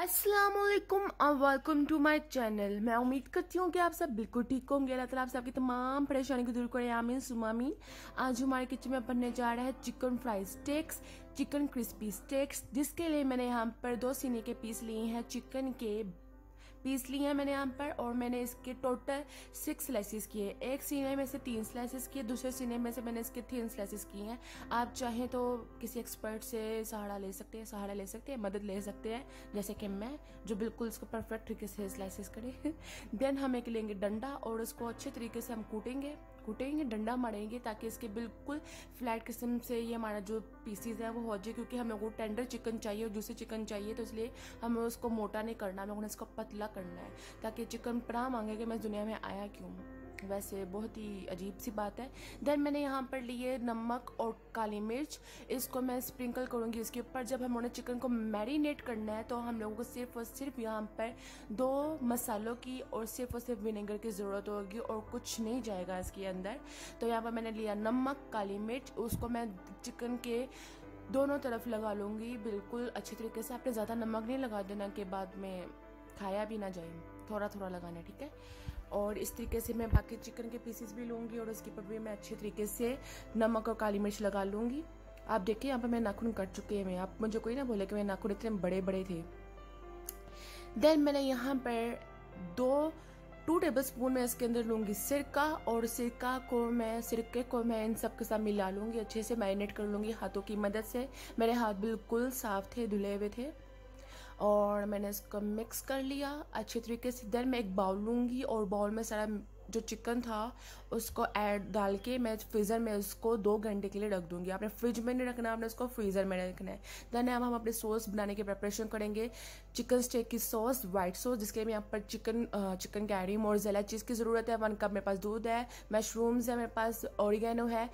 असलम और welcome to my channel मैं उम्मीद करती हूँ कि आप सब बिल्कुल ठीक होंगे अल्लाह ताला आप सबकी तमाम परेशानी को दूर करे आमीन सुमामीन आज हमारे किचन में बनने जा रहा है chicken fry steaks chicken crispy steaks जिसके लिए मैंने यहाँ पर दो सीने के पीस लिए हैं चिकन के पीस ली हैं मैंने यहाँ पर और मैंने इसके टोटल सिक्स स्लाइसिस किए हैं एक सीने में से तीन स्लाइसिस किए दूसरे सीने में से मैंने इसके तीन स्लाइसिस किए हैं आप चाहें तो किसी एक्सपर्ट से सहारा ले सकते हैं सहारा ले सकते हैं मदद ले सकते हैं जैसे कि मैं जो बिल्कुल इसको परफेक्ट तरीके से स्लाइसिस करें देन हम एक लेंगे डंडा और उसको अच्छे तरीके से हम कूटेंगे कुटेंगे डंडा मारेंगे ताकि इसके बिल्कुल फ्लैट किस्म से ये हमारा जो पीसीज है वो हो जाए क्योंकि हमें को टेंडर चिकन चाहिए और जूसी चिकन चाहिए तो इसलिए हमें उसको मोटा नहीं करना हमें इसको पतला करना है ताकि चिकन प्रा मांगे कि मैं इस दुनिया में आया क्यों वैसे बहुत ही अजीब सी बात है देन मैंने यहाँ पर लिए नमक और काली मिर्च इसको मैं स्प्रिंकल करूँगी उसके ऊपर जब हम उन्हें चिकन को मैरिनेट करना है तो हम लोगों को सिर्फ और सिर्फ यहाँ पर दो मसालों की और सिर्फ और सिर्फ विनेगर की ज़रूरत होगी और कुछ नहीं जाएगा इसके अंदर तो यहाँ पर मैंने लिया नमक काली मिर्च उसको मैं चिकन के दोनों तरफ लगा लूँगी बिल्कुल अच्छे तरीके से आपने ज़्यादा नमक नहीं लगा देना के बाद में खाया भी ना जाएगी थोड़ा थोड़ा लगाना है ठीक है और इस तरीके से मैं बाकी चिकन के पीसेस भी लूँगी और उसके ऊपर भी मैं अच्छे तरीके से नमक और काली मिर्च लगा लूँगी आप देखिए यहाँ पर मैं नाखून कट चुके हैं मैं आप मुझे कोई ना बोले कि मेरे नाखून इतने बड़े बड़े थे देन मैंने यहाँ पर दो टू टेबल स्पून मैं इसके अंदर लूँगी सिरका और सिरका को मैं सिरके को मैं इन सब के साथ मिला लूँगी अच्छे से मैरिनेट कर लूँगी हाथों की मदद से मेरे हाथ बिल्कुल साफ थे धुले हुए थे और मैंने इसको मिक्स कर लिया अच्छे तरीके से देन मैं एक बाउल लूँगी और बाउल में सारा जो चिकन था उसको ऐड डाल के मैं फ्रीज़र में उसको दो घंटे के लिए रख दूँगी आपने फ्रिज में नहीं रखना आपने उसको फ्रीज़र में रखना है देन अब हम अपने सॉस बनाने की प्रिपरेशन करेंगे चिकन स्टेक की सॉस वाइट सॉस जिसके लिए मैं यहाँ पर चिकन चिकन कैरी मोरजेला चीज़ की ज़रूरत है वन कप मेरे पास दूध है मशरूम्स है मेरे पास ओरिगेनो है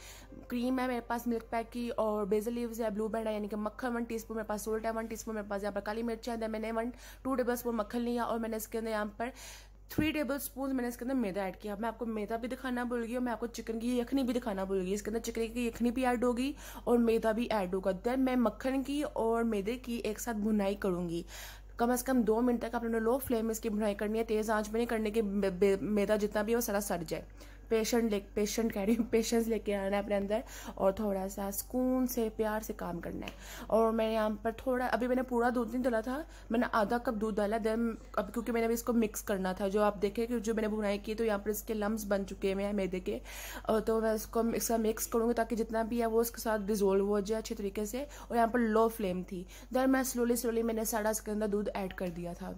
क्रीम है मेरे पास मिल्क पैक की और बेजल लीव्स है ब्लू बैंड है यानी कि मक्खन वन टीस्पून मेरे पास सोल्ट है वन टीस्पून मेरे पास यहाँ पर काली मिर्च है मैंने वन टू टेबल स्पून मक्खन लिया और मैंने इसके अंदर यहाँ पर थ्री टेबल स्पून मैंने इसके अंदर मैदा ऐड किया मैं आपको मैदा भी दिखाना भूल गई और मैं आपको चिकन की यखनी भी दिखाना भूल गई इसके अंदर चिकन की यखनी भी ऐड होगी और मैदा भी ऐड होगा देन मैं मक्खन की और मैदे की एक साथ भुनाई करूंगी कम से कम दो मिनट तक आपने लो फ्लेम में इसकी भुनाई करनी है तेज़ आंच में नहीं करने के मैदा जितना भी है वो सारा सड़ जाए पेशेंट ले पेशेंट कह रही हूँ पेशेंस लेके आना है अपने अंदर और थोड़ा सा सुकून से प्यार से काम करना है और मैं यहाँ पर थोड़ा अभी मैंने पूरा दूध नहीं डाला था मैंने आधा कप दूध डाला देन अब क्योंकि मैंने अभी इसको मिक्स करना था जो आप देखें कि जो मैंने भुनाई की तो यहाँ पर इसके लम्ब बन चुके हैं मैदे के तो मैं इसको इसका मिक्स करूँगी ताकि जितना भी है वो उसके साथ डिजोल्व हो जाए अच्छे तरीके से और यहाँ पर लो फ्लेम थी देन मैं स्लोली स्लोली मैंने साढ़ा इसके अंदर दूध ऐड कर दिया था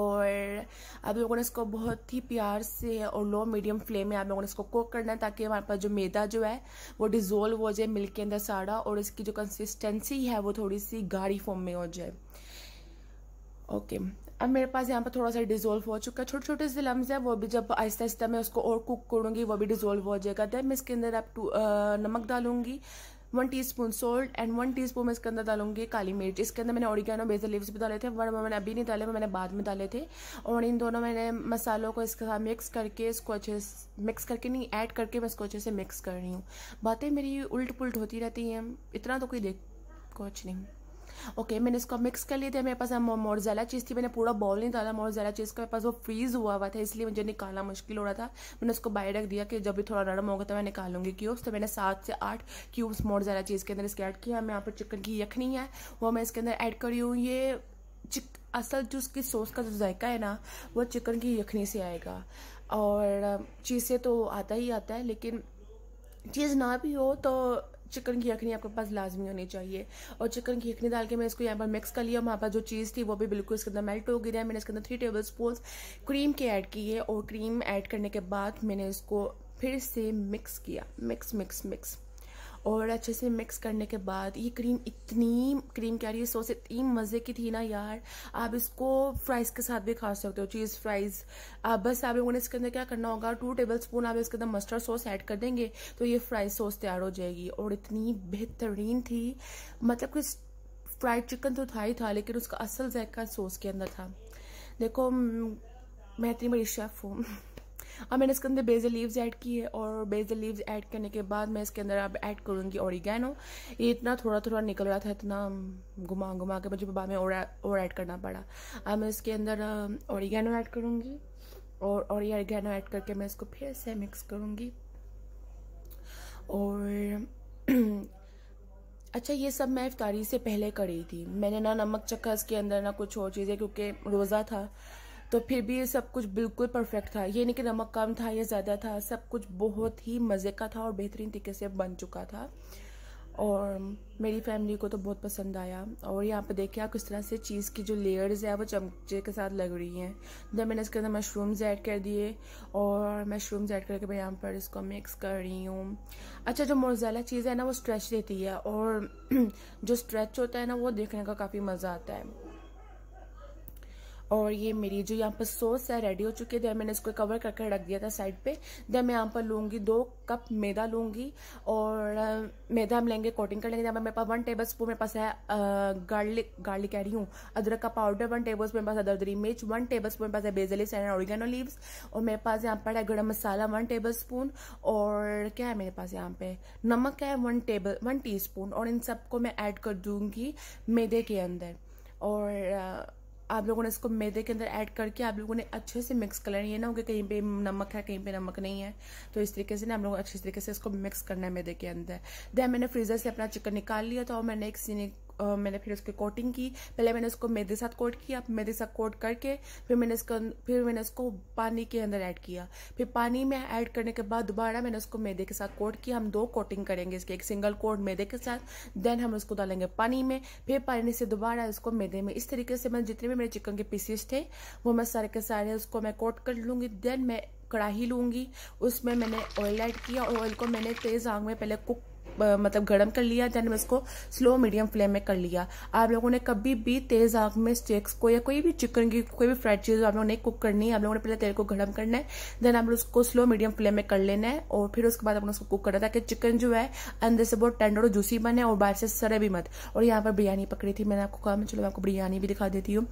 और आप लोगों ने इसको बहुत ही प्यार से और लो मीडियम फ्लेम में आप लोगों ने इसको कुक करना है ताकि हमारे पास जो मैदा जो है वो डिज़ोल्व हो जाए मिल्क के अंदर सारा और इसकी जो कंसिस्टेंसी है वो थोड़ी सी गाढ़ी फॉर्म में हो जाए ओके अब मेरे पास यहाँ पर थोड़ा सा डिजोल्व हो चुका है छोटे छोटे से लम्स हैं वो भी जब आहिस्ता आहिस्ता मैं उसको और कुक करूँगी वो भी डिजोल्व हो जाएगा दैन मैं इसके अंदर आप नमक डालूंगी one teaspoon salt and one teaspoon मैं इसके अंदर डालूंगी काली मिर्च इसके अंदर मैंने ऑरिगेनो बेजल लीव्स भी डाले थे बट मैंने अभी नहीं डाले मैंने बाद में डाले थे और इन दोनों मैंने मसालों को इसके साथ मिक्स करके इसको अच्छे से मिक्स करके नहीं ऐड करके मैं इसको अच्छे से मिक्स कर रही हूँ बातें मेरी उल्ट पुल्ट होती रहती हैं इतना तो कोई देख कुछ नहीं ओके मैंने इसको मिक्स कर लिया था मेरे पास मोरजाला चीज़ थी मैंने पूरा बॉल नहीं डाला मोरजाला चीज़ का मेरे पास वो फ्रीज हुआ हुआ था इसलिए मुझे निकालना मुश्किल हो रहा था मैंने उसको बाहर रख दिया कि जब भी थोड़ा नरम होगा तो मैं निकालूंगी क्यूब्स तो मैंने सात से आठ क्यूब्स मोरजाला चीज़ के अंदर इसके ऐड किया मैं यहाँ पर चिकन की यखनी है वो मैं इसके अंदर ऐड करी हूँ ये असल जो उसकी सॉस का जो जायका है ना वो चिकन की यखनी से आएगा और चीज़ से तो आता ही आता है लेकिन चीज़ ना भी हो तो चिकन की यखनी आपके पास लाजमी होनी चाहिए और चिकन की यखनी डाल के मैं इसको यहाँ पर मिक्स कर लिया वहाँ पास जो चीज़ थी वो भी बिल्कुल इसके अंदर मेल्ट हो गई है मैंने इसके अंदर थ्री टेबल स्पून क्रीम के ऐड की है और क्रीम ऐड करने के बाद मैंने इसको फिर से मिक्स किया मिक्स मिक्स मिक्स और अच्छे से मिक्स करने के बाद ये क्रीम इतनी क्रीम कह रही है सॉस इतनी मज़े की थी ना यार आप इसको फ्राइज़ के साथ भी खा सकते हो चीज़ फ्राइज़ आप बस आप लोगों ने इसके अंदर क्या करना होगा टू टेबल स्पून आप इसके अंदर मस्टर्ड सॉस ऐड कर देंगे तो ये फ्राइज़ सॉस तैयार हो जाएगी और इतनी बेहतरीन थी मतलब कि फ्राइड चिकन तो था ही था लेकिन उसका असल जायका सॉस के अंदर था देखो मैं इतनी बड़ी शेफ़ हूँ अब मैंने इसके अंदर बेजल लीव्स ऐड है और बेजल लीव्स ऐड करने के बाद मैं इसके अंदर अब ऐड करूँगी ओरिगैनो ये इतना थोड़ा थोड़ा निकल रहा था इतना घुमा घुमा के मुझे बाद में और ऐड करना पड़ा अब मैं इसके अंदर ओरिगैनो ऐड करूँगी और और ये ओरिगैनो ऐड करके मैं इसको फिर से मिक्स करूँगी और अच्छा ये सब मैं इफ्तारी से पहले करी थी मैंने ना नमक चखा इसके अंदर ना कुछ और चीज़ें क्योंकि रोज़ा था तो फिर भी ये सब कुछ बिल्कुल परफेक्ट था ये नहीं कि नमक कम था या ज़्यादा था सब कुछ बहुत ही मज़े का था और बेहतरीन तरीके से बन चुका था और मेरी फैमिली को तो बहुत पसंद आया और यहाँ पर देखिए आप किस तरह से चीज़ की जो लेयर्स है वो चमचे के साथ लग रही हैं जब तो मैंने इसके अंदर मशरूम्स ऐड कर दिए और मशरूम्स ऐड करके मैं यहाँ पर इसको मिक्स कर रही हूँ अच्छा जो मोरजाला चीज़ है ना वो स्ट्रेच देती है और जो स्ट्रेच होता है ना वो देखने का काफ़ी मज़ा आता है और ये मेरी जो यहाँ पर सॉस है रेडी हो चुकी है देन मैंने इसको कवर करके रख दिया था साइड पे देन मैं यहाँ पर लूँगी दो कप मैदा लूँगी और मैदा हम लेंगे कोटिंग कर लेंगे जब मेरे पास वन टेबल स्पून मेरे पास है गार्लिक गार्लिक कह रही हूँ अदरक का पाउडर वन टेबल स्पून मेरे पास अदरदरी मिर्च वन टेबल स्पून मेरे पास है बेजली सैन ऑरिगेनो लीव्स और मेरे पास यहाँ पर है गर्म मसाला वन टेबल स्पून और क्या है मेरे पास यहाँ पे नमक है वन टेबल वन टी और इन सबको मैं ऐड कर दूंगी मैदे के अंदर और आप लोगों ने इसको मैदे के अंदर ऐड करके आप लोगों ने अच्छे से मिक्स कर लेना है ना कि कहीं पे नमक है कहीं पे नमक नहीं है तो इस तरीके से ना आप लोगों अच्छे तरीके से इसको मिक्स करना है मैदे के अंदर दैन मैंने फ्रीजर से अपना चिकन निकाल लिया तो मैंने एक सीने मैंने फिर उसकी कोटिंग की पहले मैंने उसको मैदे साथ कोट किया मैदे साथ कोट करके फिर मैंने उसको फिर मैंने उसको पानी के अंदर ऐड किया फिर पानी में ऐड करने के बाद दोबारा मैंने उसको मैदे के साथ कोट किया हम दो कोटिंग करेंगे इसके एक सिंगल कोट मैदे के साथ देन हम उसको डालेंगे पानी में फिर पानी से दोबारा उसको मैदे में इस तरीके से मैं जितने भी मेरे चिकन के पीसेस थे वो मैं सारे के सारे उसको मैं कोट कर लूँगी देन मैं कढ़ाई लूँगी उसमें मैंने ऑयल ऐड किया ऑयल को मैंने तेज़ आग में पहले कुक मतलब गर्म कर लिया देन इसको स्लो मीडियम फ्लेम में कर लिया आप लोगों ने कभी भी तेज़ आग में स्टेक्स को या कोई भी चिकन की कोई भी फ्राइड चीज़ आप लोगों ने कुक करनी है आप लोगों ने पहले तेल को गर्म करना है देन आप लोग उसको स्लो मीडियम फ्लेम में कर लेना है और फिर उसके बाद आप उसको कुक करना ताकि चिकन जो है अंदर से बहुत टेंडर और जूसी बने और बाहर से सरे भी मत और यहाँ पर बिरयानी पकड़ी थी मैंने आपको कहा मैं चलो आपको बिरयानी भी दिखा देती हूँ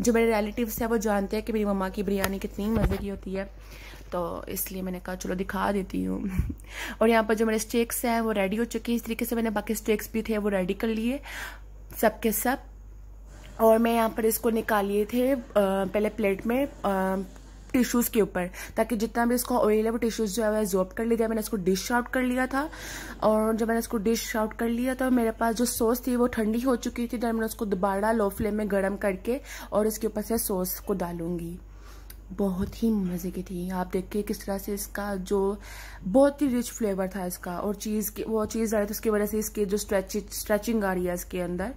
जो मेरे रिलेटिव है वो जानते हैं कि मेरी मम्मा की बिरयानी कितनी मज़े की होती है तो इसलिए मैंने कहा चलो दिखा देती हूँ और यहाँ पर जो मेरे स्टेक्स हैं वो रेडी हो चुके हैं इस तरीके से मैंने बाकी स्टेक्स भी थे वो रेडी कर लिए सब के सब और मैं यहाँ पर इसको निकालिए थे पहले प्लेट में टिश्यूज़ के ऊपर ताकि जितना भी इसका ऑयल है वो टिश्यूज़ जो है वह जॉब कर लिया मैंने इसको डिश आउट कर लिया था और जब मैंने इसको डिश आउट कर लिया तो मेरे पास जो सॉस थी वो ठंडी हो चुकी थी जब मैंने उसको दोबारा लो फ्लेम में गर्म करके और इसके ऊपर से सॉस को डालूंगी बहुत ही मज़े की थी आप देखिए किस तरह से इसका जो बहुत ही रिच फ्लेवर था इसका और चीज़ की वो चीज़ आ रही थी उसकी वजह से इसकी जो स्ट्रेच स्ट्रेचिंग आ रही है इसके अंदर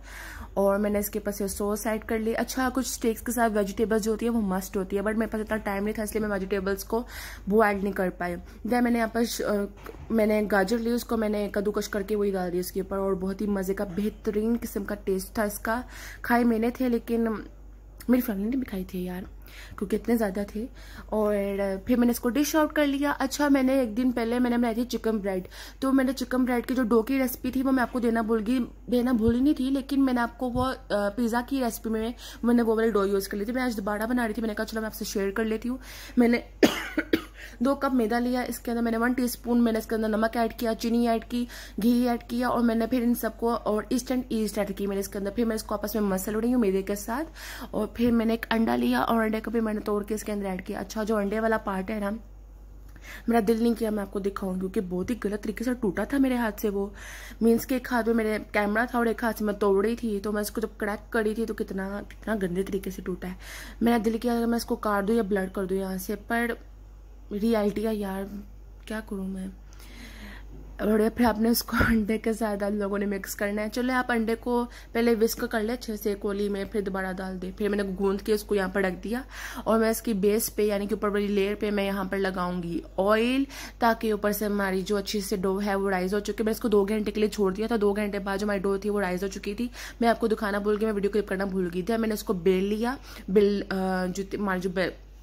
और मैंने इसके पास ये सॉस ऐड कर ली अच्छा कुछ स्टेक्स के साथ वेजिटेबल्स जो होती है वो मस्ट होती है बट मेरे पास इतना टाइम नहीं था इसलिए मैं वेजिटेबल्स को वो ऐड नहीं कर पाई दे मैंने यहाँ पर मैंने गाजर ली उसको मैंने कद्दूकश करके वही डाल दी उसके ऊपर और बहुत ही मज़े का बेहतरीन किस्म का टेस्ट था इसका खाए मैंने थे लेकिन मेरी फैमिली ने भी खाई थी यार क्योंकि इतने ज़्यादा थे और फिर मैंने इसको डिश आउट कर लिया अच्छा मैंने एक दिन पहले मैंने बनाई थी चिकन ब्रेड तो मैंने चिकन ब्रेड की जो डो की रेसिपी थी वो मैं आपको देना भूल गई देना भूली नहीं थी लेकिन मैंने आपको वो पिज़्ज़ा की रेसिपी में मैंने वो वाली डो यूज़ कर ली थी मैं आज दोबारा बना रही थी मैंने कहा चलो मैं आपसे शेयर कर लेती हूँ मैंने दो कप मैदा लिया इसके अंदर मैंने वन टीस्पून मैंने इसके अंदर नमक ऐड किया चीनी ऐड की घी ऐड किया और मैंने फिर इन सबको और ईस्ट एंड ईस्ट ऐड की मैंने इसके अंदर फिर मैं इसको आपस में मसल उड़ी हूँ मैदे के साथ और फिर मैंने एक अंडा लिया और अंडे को भी मैंने तोड़ के इसके अंदर ऐड किया अच्छा जो अंडे वाला पार्ट है ना मेरा दिल नहीं किया मैं आपको दिखाऊं क्योंकि बहुत ही गलत तरीके से टूटा था मेरे हाथ से वो मीन्स के एक हाथ में मेरे कैमरा था और एक हाथ से मैं तोड़ रही थी तो मैं इसको जब क्रैक करी थी तो कितना कितना गंदे तरीके से टूटा है मेरा दिल किया अगर मैं इसको काट दूँ या ब्लड कर दूँ यहाँ से पर रियलिटी है यार क्या करूँ मैं और फिर आपने उसको अंडे के साथ आप लोगों ने मिक्स करना है चलो आप अंडे को पहले विस्क कर ले अच्छे से कोली में फिर दोबारा डाल दे फिर मैंने गूंद के उसको यहाँ पर रख दिया और मैं इसकी बेस पे यानी कि ऊपर वाली लेयर पे मैं यहाँ पर लगाऊंगी ऑयल ताकि ऊपर से हमारी जो अच्छी से डो है वो राइज हो चुकी मैं इसको दो घंटे के लिए छोड़ दिया था दो घंटे बाद जो हमारी डो थी वो राइज हो चुकी थी मैं आपको दिखाना भूल गई मैं वीडियो क्लिप करना भूल गई थी मैंने इसको बेल लिया बिल जो हमारी जो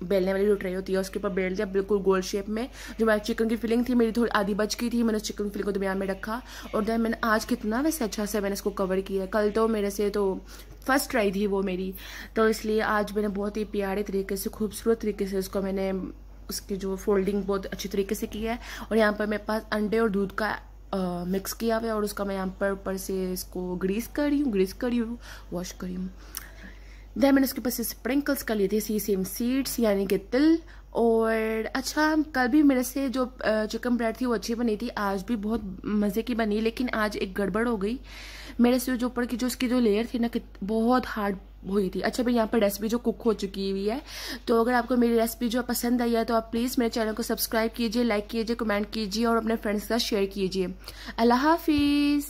बेलने वाली जो रही होती है उसके ऊपर बेल दिया बिल्कुल गोल शेप में जो मेरी चिकन की फिलिंग थी मेरी थोड़ी आधी बच गई थी मैंने उस चिकन फिलिंग को दरमियान में रखा और देन मैंने आज कितना वैसे अच्छा से मैंने इसको कवर किया कल तो मेरे से तो फर्स्ट ट्राई थी वो मेरी तो इसलिए आज मैंने बहुत ही प्यारे तरीके से खूबसूरत तरीके से उसको मैंने उसकी जो फोल्डिंग बहुत अच्छी तरीके से की है और यहाँ पर मेरे पास अंडे और दूध का मिक्स किया हुआ है और उसका मैं यहाँ पर ऊपर से इसको ग्रीस कर रही हूँ ग्रीस कर रही हूँ वॉश कर रही हूँ देन मैंने उसके पास स्प्रिंकल्स कर लिए थे सी सेम सीड्स यानी कि तिल और अच्छा कल भी मेरे से जो चिकन ब्रेड थी वो अच्छी बनी थी आज भी बहुत मज़े की बनी लेकिन आज एक गड़बड़ हो गई मेरे से जो ऊपर की जो उसकी जो लेयर थी ना बहुत हार्ड हुई थी अच्छा भाई यहाँ पर रेसिपी जो कुक हो चुकी हुई है तो अगर आपको मेरी रेसिपी जो पसंद आई है तो आप प्लीज़ मेरे चैनल को सब्सक्राइब कीजिए लाइक कीजिए कमेंट कीजिए और अपने फ्रेंड्स के साथ शेयर कीजिए अल्लाह हाफिज़